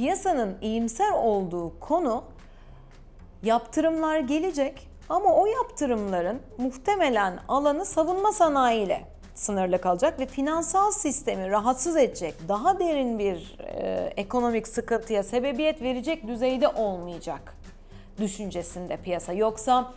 piyasanın iyimser olduğu konu yaptırımlar gelecek ama o yaptırımların muhtemelen alanı savunma sanayiyle sınırlı kalacak ve finansal sistemi rahatsız edecek, daha derin bir e, ekonomik sıkıntıya sebebiyet verecek düzeyde olmayacak düşüncesinde piyasa. Yoksa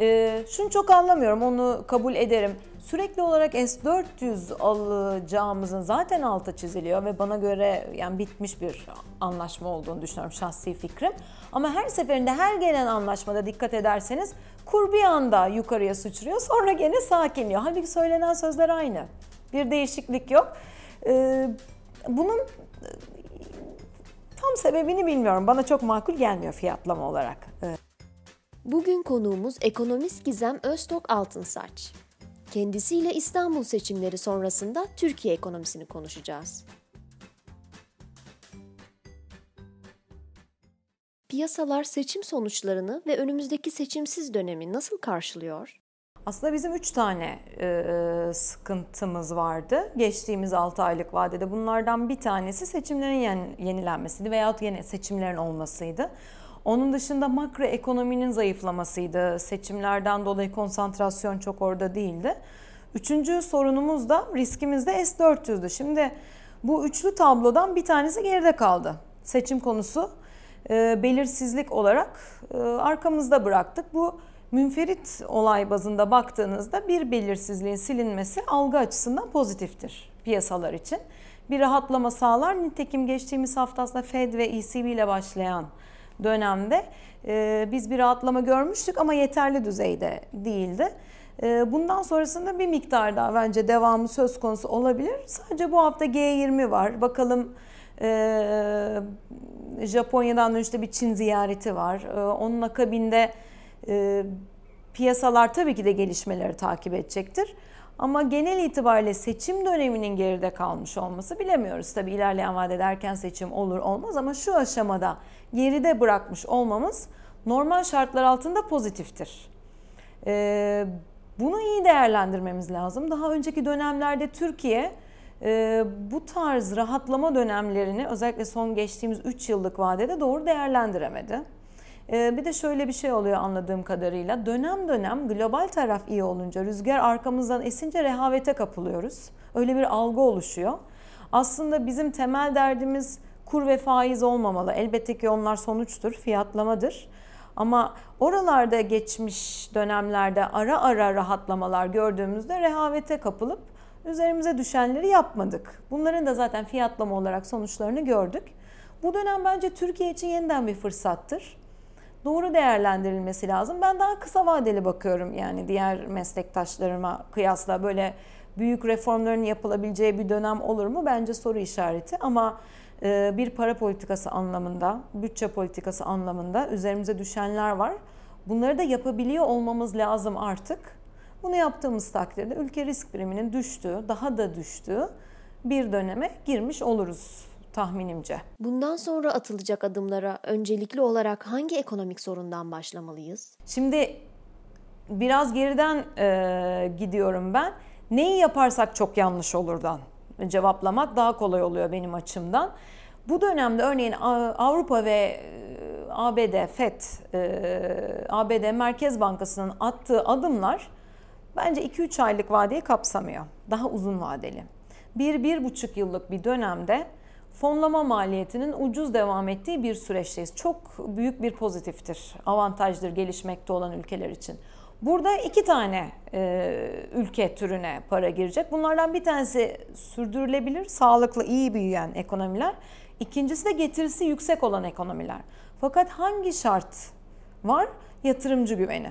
e, şunu çok anlamıyorum onu kabul ederim. Sürekli olarak S400 alacağımızın zaten altı çiziliyor ve bana göre yani bitmiş bir anlaşma olduğunu düşünüyorum şahsi fikrim. Ama her seferinde her gelen anlaşmada dikkat ederseniz kur bir anda yukarıya sıçrıyor sonra gene sakinliyor. Halbuki söylenen sözler aynı. Bir değişiklik yok. Ee, e, bunun tam sebebini bilmiyorum. Bana çok makul gelmiyor fiyatlama olarak. Ee, Bugün konuğumuz ekonomist Gizem Öztok Altınsaç. Kendisiyle İstanbul seçimleri sonrasında Türkiye ekonomisini konuşacağız. Piyasalar seçim sonuçlarını ve önümüzdeki seçimsiz dönemi nasıl karşılıyor? Aslında bizim 3 tane e, e, sıkıntımız vardı geçtiğimiz 6 aylık vadede. Bunlardan bir tanesi seçimlerin yenilenmesiydi veyahut yine seçimlerin olmasıydı. Onun dışında makroekonominin zayıflamasıydı. Seçimlerden dolayı konsantrasyon çok orada değildi. Üçüncü sorunumuz da riskimiz de S400'dü. Şimdi bu üçlü tablodan bir tanesi geride kaldı. Seçim konusu e, belirsizlik olarak e, arkamızda bıraktık. Bu münferit olay bazında baktığınızda bir belirsizliğin silinmesi algı açısından pozitiftir piyasalar için. Bir rahatlama sağlar. Nitekim geçtiğimiz hafta aslında Fed ve ECB ile başlayan dönemde e, biz bir rahatlama görmüştük ama yeterli düzeyde değildi. E, bundan sonrasında bir miktar daha bence devamı söz konusu olabilir. Sadece bu hafta G20 var. Bakalım e, Japonya'dan önce bir Çin ziyareti var. E, onun akabinde e, piyasalar tabii ki de gelişmeleri takip edecektir. Ama genel itibariyle seçim döneminin geride kalmış olması bilemiyoruz. Tabi ilerleyen vadede erken seçim olur olmaz ama şu aşamada geride bırakmış olmamız normal şartlar altında pozitiftir. Ee, bunu iyi değerlendirmemiz lazım. Daha önceki dönemlerde Türkiye e, bu tarz rahatlama dönemlerini özellikle son geçtiğimiz 3 yıllık vadede doğru değerlendiremedi. Ee, bir de şöyle bir şey oluyor anladığım kadarıyla. Dönem dönem global taraf iyi olunca, rüzgar arkamızdan esince rehavete kapılıyoruz. Öyle bir algı oluşuyor. Aslında bizim temel derdimiz kur ve faiz olmamalı. Elbette ki onlar sonuçtur, fiyatlamadır. Ama oralarda geçmiş dönemlerde ara ara rahatlamalar gördüğümüzde rehavete kapılıp üzerimize düşenleri yapmadık. Bunların da zaten fiyatlama olarak sonuçlarını gördük. Bu dönem bence Türkiye için yeniden bir fırsattır doğru değerlendirilmesi lazım. Ben daha kısa vadeli bakıyorum yani diğer meslektaşlarıma kıyasla böyle büyük reformların yapılabileceği bir dönem olur mu? Bence soru işareti ama e, bir para politikası anlamında, bütçe politikası anlamında üzerimize düşenler var. Bunları da yapabiliyor olmamız lazım artık. Bunu yaptığımız takdirde ülke risk priminin düştüğü, daha da düştüğü bir döneme girmiş oluruz tahminimce. Bundan sonra atılacak adımlara öncelikli olarak hangi ekonomik sorundan başlamalıyız? Şimdi biraz geriden e, gidiyorum ben. Neyi yaparsak çok yanlış olurdan cevaplamak daha kolay oluyor benim açımdan. Bu dönemde örneğin Avrupa ve e, ABD FED, e, ABD Merkez Bankası'nın attığı adımlar bence 2-3 aylık vadeyi kapsamıyor. Daha uzun vadeli. 1-1,5 yıllık bir dönemde fonlama maliyetinin ucuz devam ettiği bir süreçteyiz. Çok büyük bir pozitiftir, avantajdır gelişmekte olan ülkeler için. Burada iki tane e, ülke türüne para girecek. Bunlardan bir tanesi sürdürülebilir, sağlıklı, iyi büyüyen ekonomiler. İkincisi de getirisi yüksek olan ekonomiler. Fakat hangi şart var? Yatırımcı güveni.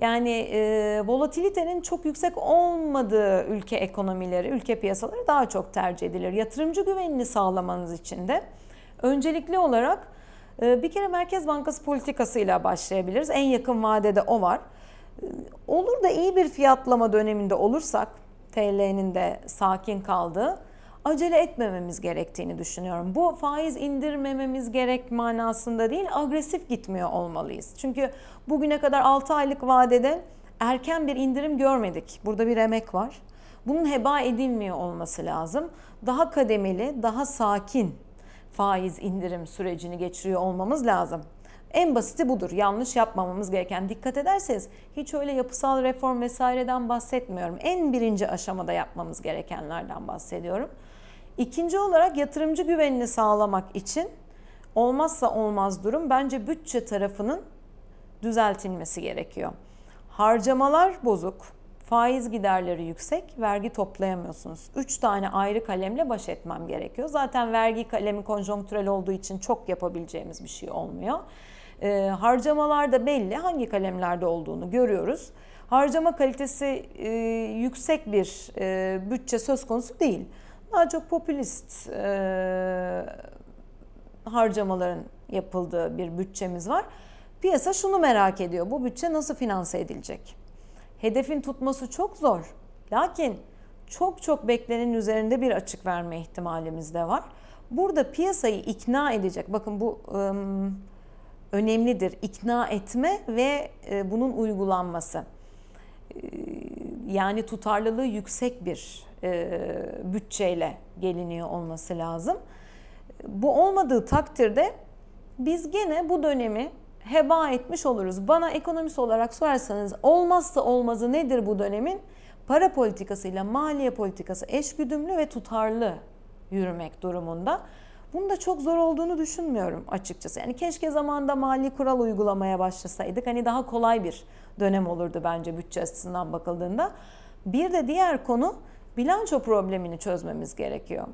Yani e, volatilitenin çok yüksek olmadığı ülke ekonomileri, ülke piyasaları daha çok tercih edilir. Yatırımcı güvenini sağlamanız için de öncelikli olarak e, bir kere Merkez Bankası politikasıyla başlayabiliriz. En yakın vadede o var. E, olur da iyi bir fiyatlama döneminde olursak TL'nin de sakin kaldığı acele etmememiz gerektiğini düşünüyorum. Bu faiz indirmememiz gerek manasında değil, agresif gitmiyor olmalıyız. Çünkü bugüne kadar 6 aylık vadede erken bir indirim görmedik. Burada bir emek var. Bunun heba edilmiyor olması lazım. Daha kademeli, daha sakin faiz indirim sürecini geçiriyor olmamız lazım. En basiti budur. Yanlış yapmamamız gereken. Dikkat ederseniz hiç öyle yapısal reform vesaireden bahsetmiyorum. En birinci aşamada yapmamız gerekenlerden bahsediyorum. İkinci olarak yatırımcı güvenini sağlamak için olmazsa olmaz durum bence bütçe tarafının düzeltilmesi gerekiyor. Harcamalar bozuk, faiz giderleri yüksek, vergi toplayamıyorsunuz. Üç tane ayrı kalemle baş etmem gerekiyor. Zaten vergi kalemi konjonktürel olduğu için çok yapabileceğimiz bir şey olmuyor. Ee, harcamalar da belli hangi kalemlerde olduğunu görüyoruz. Harcama kalitesi e, yüksek bir e, bütçe söz konusu değil daha çok popülist e, harcamaların yapıldığı bir bütçemiz var. Piyasa şunu merak ediyor. Bu bütçe nasıl finanse edilecek? Hedefin tutması çok zor. Lakin çok çok beklenenin üzerinde bir açık verme ihtimalimiz de var. Burada piyasayı ikna edecek. Bakın bu ım, önemlidir. İkna etme ve e, bunun uygulanması yani tutarlılığı yüksek bir e, bütçeyle geliniyor olması lazım. Bu olmadığı takdirde biz gene bu dönemi heba etmiş oluruz. Bana ekonomist olarak sorarsanız olmazsa olmazı nedir bu dönemin? Para politikasıyla maliye politikası eşgüdümlü ve tutarlı yürümek durumunda. Bunun da çok zor olduğunu düşünmüyorum açıkçası. Yani keşke zamanda mali kural uygulamaya başlasaydık. Hani daha kolay bir dönem olurdu bence bütçe açısından bakıldığında. Bir de diğer konu bilanço problemini çözmemiz gerekiyor.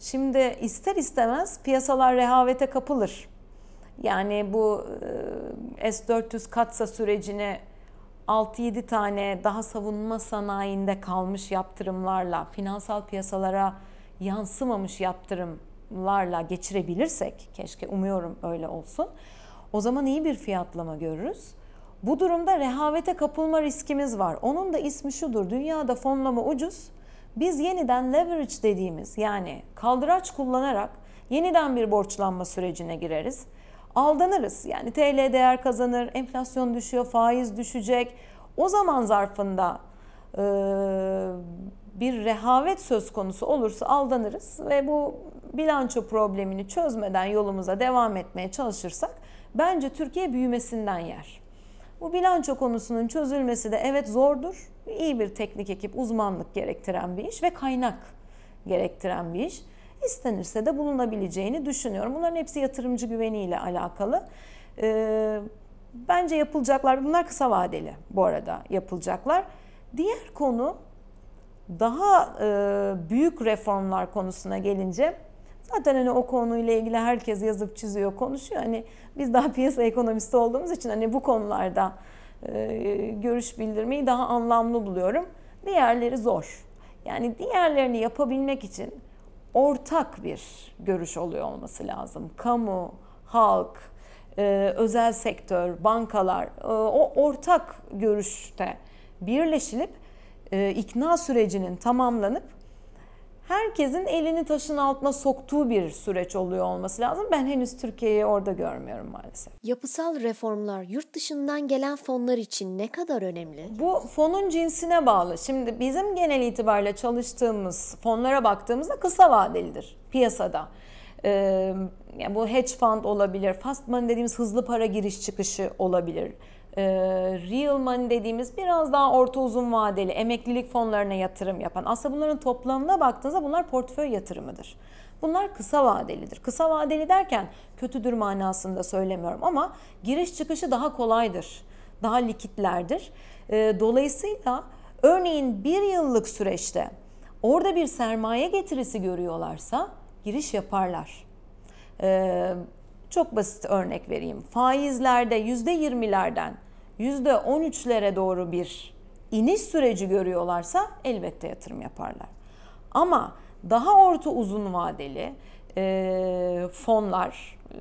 Şimdi ister istemez piyasalar rehavete kapılır. Yani bu e, S400 katsa sürecine 6-7 tane daha savunma sanayinde kalmış yaptırımlarla finansal piyasalara yansımamış yaptırım yatırımlarla geçirebilirsek keşke umuyorum öyle olsun. O zaman iyi bir fiyatlama görürüz. Bu durumda rehavete kapılma riskimiz var. Onun da ismi şudur. Dünyada fonlama ucuz. Biz yeniden leverage dediğimiz yani kaldıraç kullanarak yeniden bir borçlanma sürecine gireriz. Aldanırız. Yani TL değer kazanır, enflasyon düşüyor, faiz düşecek. O zaman zarfında e, bir rehavet söz konusu olursa aldanırız ve bu bilanço problemini çözmeden yolumuza devam etmeye çalışırsak bence Türkiye büyümesinden yer. Bu bilanço konusunun çözülmesi de evet zordur. İyi bir teknik ekip, uzmanlık gerektiren bir iş ve kaynak gerektiren bir iş. İstenirse de bulunabileceğini düşünüyorum. Bunların hepsi yatırımcı güveniyle alakalı. Ee, bence yapılacaklar, bunlar kısa vadeli bu arada yapılacaklar. Diğer konu daha e, büyük reformlar konusuna gelince Zaten hani o konuyla ilgili herkes yazıp çiziyor, konuşuyor. Hani biz daha piyasa ekonomisti olduğumuz için hani bu konularda e, görüş bildirmeyi daha anlamlı buluyorum. Diğerleri zor. Yani diğerlerini yapabilmek için ortak bir görüş oluyor olması lazım. Kamu, halk, e, özel sektör, bankalar e, o ortak görüşte birleşilip ikna sürecinin tamamlanıp herkesin elini taşın altına soktuğu bir süreç oluyor olması lazım. Ben henüz Türkiye'yi orada görmüyorum maalesef. Yapısal reformlar yurt dışından gelen fonlar için ne kadar önemli? Bu fonun cinsine bağlı. Şimdi bizim genel itibariyle çalıştığımız fonlara baktığımızda kısa vadelidir piyasada. Ee, yani bu hedge fund olabilir, fast money dediğimiz hızlı para giriş çıkışı olabilir e, real money dediğimiz biraz daha orta uzun vadeli emeklilik fonlarına yatırım yapan aslında bunların toplamına baktığınızda bunlar portföy yatırımıdır. Bunlar kısa vadelidir. Kısa vadeli derken kötüdür manasında söylemiyorum ama giriş çıkışı daha kolaydır. Daha likitlerdir. E, dolayısıyla örneğin bir yıllık süreçte orada bir sermaye getirisi görüyorlarsa giriş yaparlar. Ee, çok basit örnek vereyim. Faizlerde yüzde yirmilerden %13'lere doğru bir iniş süreci görüyorlarsa elbette yatırım yaparlar. Ama daha orta uzun vadeli e, fonlar, e,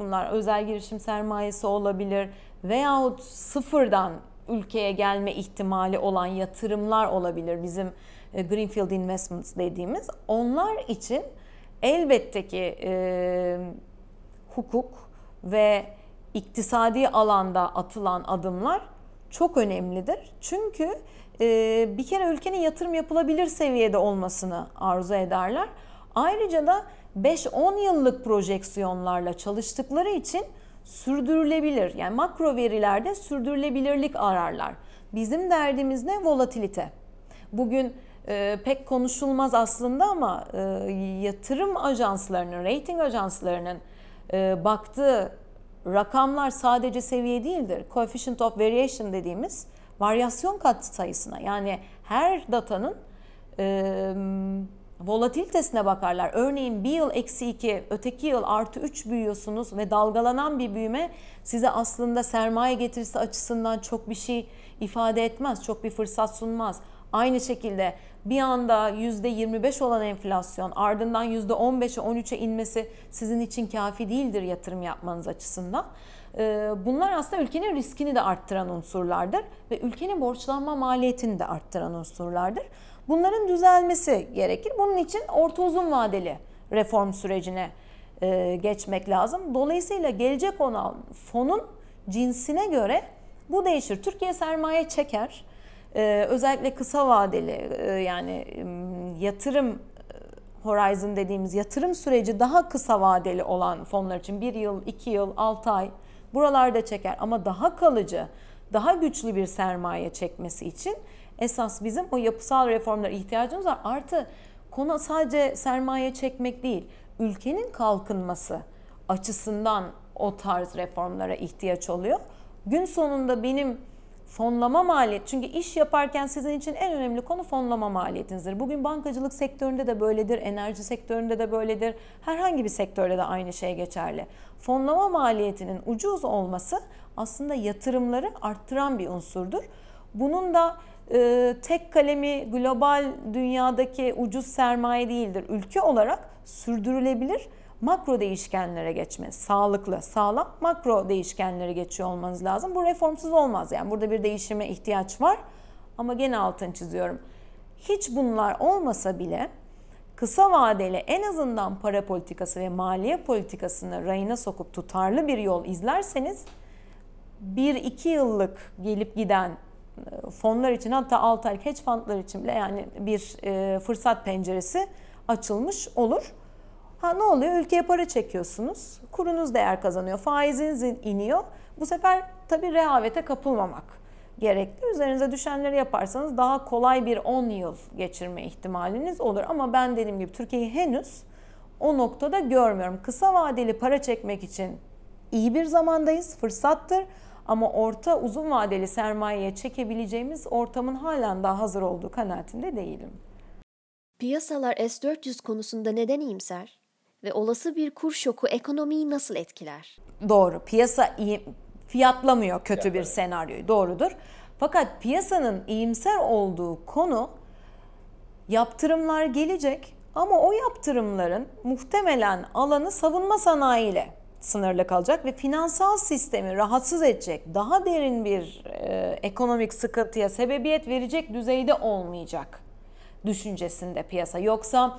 bunlar özel girişim sermayesi olabilir veyahut sıfırdan ülkeye gelme ihtimali olan yatırımlar olabilir. Bizim e, Greenfield Investments dediğimiz onlar için elbette ki e, hukuk ve iktisadi alanda atılan adımlar çok önemlidir. Çünkü e, bir kere ülkenin yatırım yapılabilir seviyede olmasını arzu ederler. Ayrıca da 5-10 yıllık projeksiyonlarla çalıştıkları için sürdürülebilir yani makro verilerde sürdürülebilirlik ararlar. Bizim derdimiz ne? Volatilite. Bugün e, pek konuşulmaz aslında ama e, yatırım ajanslarının, rating ajanslarının e, baktığı rakamlar sadece seviye değildir. Coefficient of variation dediğimiz varyasyon kat sayısına yani her datanın e, volatilitesine bakarlar. Örneğin bir yıl eksi iki, öteki yıl artı üç büyüyorsunuz ve dalgalanan bir büyüme size aslında sermaye getirisi açısından çok bir şey ifade etmez, çok bir fırsat sunmaz. Aynı şekilde bir anda %25 olan enflasyon ardından %15'e 13'e inmesi sizin için kafi değildir yatırım yapmanız açısından. Ee, bunlar aslında ülkenin riskini de arttıran unsurlardır ve ülkenin borçlanma maliyetini de arttıran unsurlardır. Bunların düzelmesi gerekir. Bunun için orta uzun vadeli reform sürecine e, geçmek lazım. Dolayısıyla gelecek olan fonun cinsine göre bu değişir. Türkiye sermaye çeker ee, özellikle kısa vadeli e, yani yatırım e, horizon dediğimiz yatırım süreci daha kısa vadeli olan fonlar için bir yıl, iki yıl, 6 ay buralarda çeker ama daha kalıcı, daha güçlü bir sermaye çekmesi için esas bizim o yapısal reformlara ihtiyacımız var. Artı konu sadece sermaye çekmek değil, ülkenin kalkınması açısından o tarz reformlara ihtiyaç oluyor. Gün sonunda benim fonlama maliyet çünkü iş yaparken sizin için en önemli konu fonlama maliyetinizdir. Bugün bankacılık sektöründe de böyledir, enerji sektöründe de böyledir. Herhangi bir sektörde de aynı şey geçerli. Fonlama maliyetinin ucuz olması aslında yatırımları arttıran bir unsurdur. Bunun da e, tek kalemi global dünyadaki ucuz sermaye değildir. Ülke olarak sürdürülebilir makro değişkenlere geçme, sağlıklı, sağlam makro değişkenlere geçiyor olmanız lazım. Bu reformsuz olmaz yani burada bir değişime ihtiyaç var ama gene altını çiziyorum. Hiç bunlar olmasa bile kısa vadeli en azından para politikası ve maliye politikasını rayına sokup tutarlı bir yol izlerseniz 1-2 yıllık gelip giden e, fonlar için hatta 6 aylık hedge fundlar için bile yani bir e, fırsat penceresi açılmış olur. Ha ne oluyor? Ülkeye para çekiyorsunuz. Kurunuz değer kazanıyor. Faiziniz iniyor. Bu sefer tabii rehavete kapılmamak gerekli. Üzerinize düşenleri yaparsanız daha kolay bir 10 yıl geçirme ihtimaliniz olur. Ama ben dediğim gibi Türkiye'yi henüz o noktada görmüyorum. Kısa vadeli para çekmek için iyi bir zamandayız, fırsattır. Ama orta uzun vadeli sermayeye çekebileceğimiz ortamın halen daha hazır olduğu kanaatinde değilim. Piyasalar S-400 konusunda neden iyimser? ve olası bir kur şoku ekonomiyi nasıl etkiler? Doğru. Piyasa iyi fiyatlamıyor kötü Fiyatlar. bir senaryoyu. Doğrudur. Fakat piyasanın iyimser olduğu konu yaptırımlar gelecek ama o yaptırımların muhtemelen alanı savunma sanayiyle sınırlı kalacak ve finansal sistemi rahatsız edecek, daha derin bir e, ekonomik sıkıntıya sebebiyet verecek düzeyde olmayacak düşüncesinde piyasa. Yoksa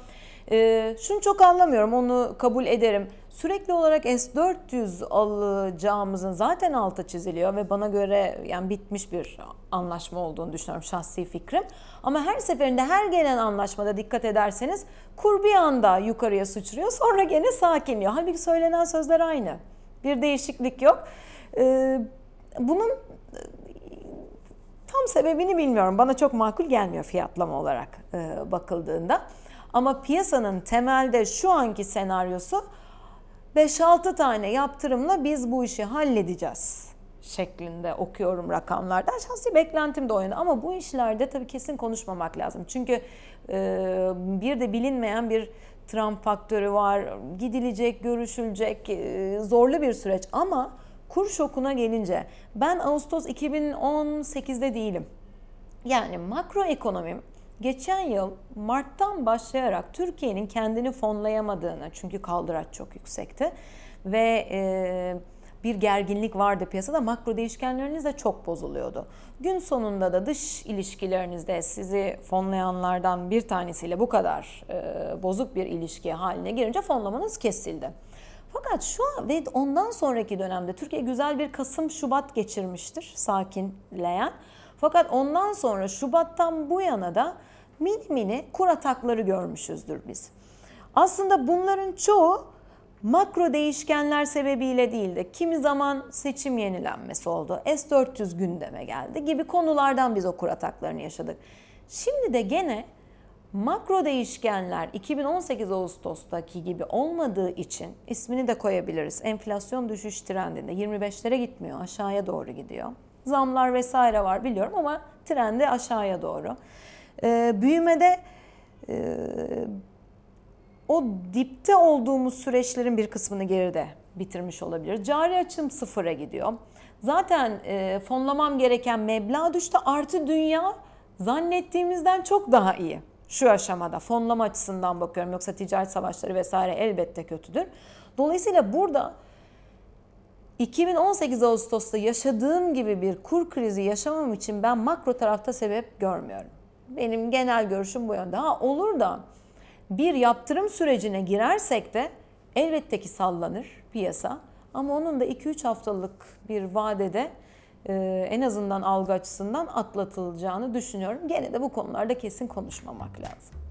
e, şunu çok anlamıyorum onu kabul ederim. Sürekli olarak S400 alacağımızın zaten alta çiziliyor ve bana göre yani bitmiş bir anlaşma olduğunu düşünüyorum şahsi fikrim. Ama her seferinde her gelen anlaşmada dikkat ederseniz kur bir anda yukarıya sıçrıyor sonra gene sakinliyor. Halbuki söylenen sözler aynı. Bir değişiklik yok. Ee, e, bunun tam sebebini bilmiyorum. Bana çok makul gelmiyor fiyatlama olarak e, bakıldığında. Ama piyasanın temelde şu anki senaryosu 5-6 tane yaptırımla biz bu işi halledeceğiz şeklinde okuyorum rakamlardan. Şahsi beklentim de o ama bu işlerde tabii kesin konuşmamak lazım. Çünkü e, bir de bilinmeyen bir Trump faktörü var. Gidilecek, görüşülecek, e, zorlu bir süreç ama kur şokuna gelince ben Ağustos 2018'de değilim. Yani makroekonomim geçen yıl Mart'tan başlayarak Türkiye'nin kendini fonlayamadığını çünkü kaldıraç çok yüksekti ve e, bir gerginlik vardı piyasada makro değişkenleriniz de çok bozuluyordu. Gün sonunda da dış ilişkilerinizde sizi fonlayanlardan bir tanesiyle bu kadar e, bozuk bir ilişki haline girince fonlamanız kesildi. Fakat şu an ve ondan sonraki dönemde Türkiye güzel bir Kasım-Şubat geçirmiştir sakinleyen. Fakat ondan sonra Şubat'tan bu yana da mini mini kur atakları görmüşüzdür biz. Aslında bunların çoğu makro değişkenler sebebiyle değil de kimi zaman seçim yenilenmesi oldu, S-400 gündeme geldi gibi konulardan biz o kur ataklarını yaşadık. Şimdi de gene makro değişkenler 2018 Ağustos'taki gibi olmadığı için ismini de koyabiliriz. Enflasyon düşüş trendinde 25'lere gitmiyor, aşağıya doğru gidiyor zamlar vesaire var biliyorum ama trende aşağıya doğru. E, büyümede e, o dipte olduğumuz süreçlerin bir kısmını geride bitirmiş olabilir. Cari açım sıfıra gidiyor. Zaten e, fonlamam gereken meblağ düştü artı dünya zannettiğimizden çok daha iyi. Şu aşamada fonlama açısından bakıyorum yoksa ticaret savaşları vesaire elbette kötüdür. Dolayısıyla burada 2018 Ağustos'ta yaşadığım gibi bir kur krizi yaşamam için ben makro tarafta sebep görmüyorum. Benim genel görüşüm bu yönde. Ha olur da bir yaptırım sürecine girersek de elbette ki sallanır piyasa. Ama onun da 2-3 haftalık bir vadede e, en azından algı açısından atlatılacağını düşünüyorum. Gene de bu konularda kesin konuşmamak lazım.